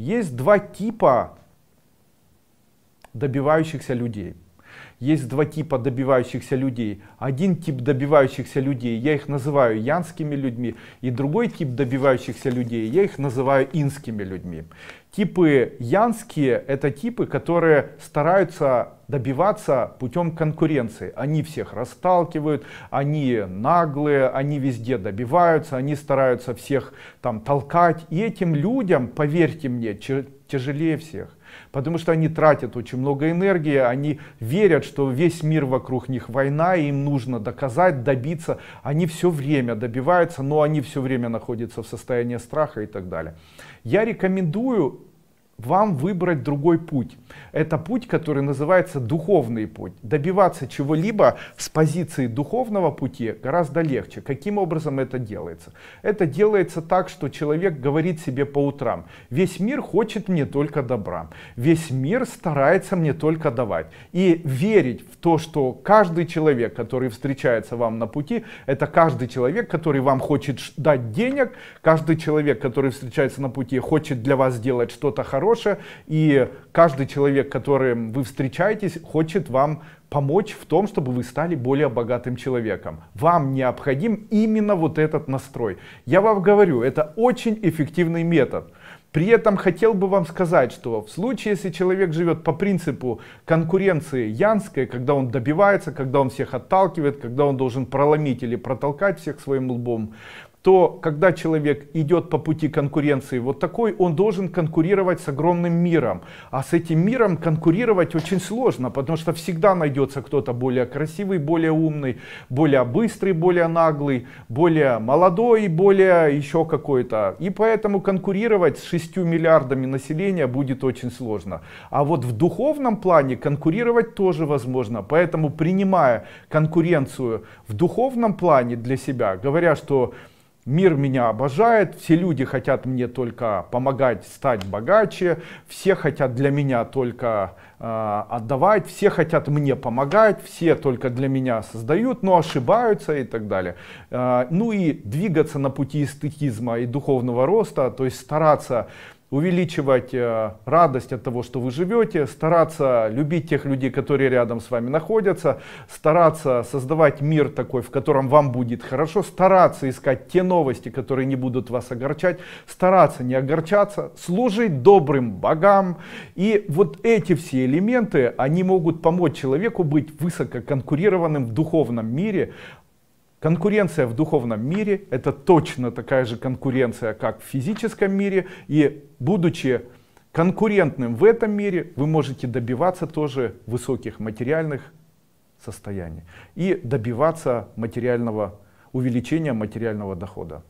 Есть два типа добивающихся людей есть два типа добивающихся людей. Один тип добивающихся людей, я их называю янскими людьми, и другой тип добивающихся людей, я их называю инскими людьми. Типы янские – это типы, которые стараются добиваться путем конкуренции. Они всех расталкивают, они наглые, они везде добиваются, они стараются всех там толкать. И этим людям, поверьте мне, тяжелее всех. Потому что они тратят очень много энергии, они верят, что весь мир вокруг них война, и им нужно доказать, добиться. Они все время добиваются, но они все время находятся в состоянии страха и так далее. Я рекомендую вам выбрать другой путь. Это путь, который называется духовный путь. Добиваться чего-либо с позиции духовного пути гораздо легче. Каким образом это делается? Это делается так, что человек говорит себе по утрам, весь мир хочет мне только добра, весь мир старается мне только давать. И верить в то, что каждый человек, который встречается вам на пути, это каждый человек, который вам хочет дать денег, каждый человек, который встречается на пути, хочет для вас сделать что-то хорошее, хорошее, и каждый человек, который вы встречаетесь, хочет вам помочь в том, чтобы вы стали более богатым человеком. Вам необходим именно вот этот настрой. Я вам говорю, это очень эффективный метод. При этом хотел бы вам сказать, что в случае, если человек живет по принципу конкуренции янской, когда он добивается, когда он всех отталкивает, когда он должен проломить или протолкать всех своим лбом, то когда человек идет по пути конкуренции вот такой, он должен конкурировать с огромным миром. А с этим миром конкурировать очень сложно, потому что всегда найдется кто-то более красивый, более умный, более быстрый, более наглый, более молодой, более еще какой-то. И поэтому конкурировать с 6 миллиардами населения будет очень сложно. А вот в духовном плане конкурировать тоже возможно. Поэтому принимая конкуренцию в духовном плане для себя, говоря, что Мир меня обожает, все люди хотят мне только помогать стать богаче, все хотят для меня только э, отдавать, все хотят мне помогать, все только для меня создают, но ошибаются и так далее. Э, ну и двигаться на пути эстетизма и духовного роста, то есть стараться увеличивать э, радость от того, что вы живете, стараться любить тех людей, которые рядом с вами находятся, стараться создавать мир такой, в котором вам будет хорошо, стараться искать те новости, которые не будут вас огорчать, стараться не огорчаться, служить добрым богам. И вот эти все элементы, они могут помочь человеку быть высококонкурированным в духовном мире, Конкуренция в духовном мире – это точно такая же конкуренция, как в физическом мире. И будучи конкурентным в этом мире, вы можете добиваться тоже высоких материальных состояний и добиваться материального увеличения материального дохода.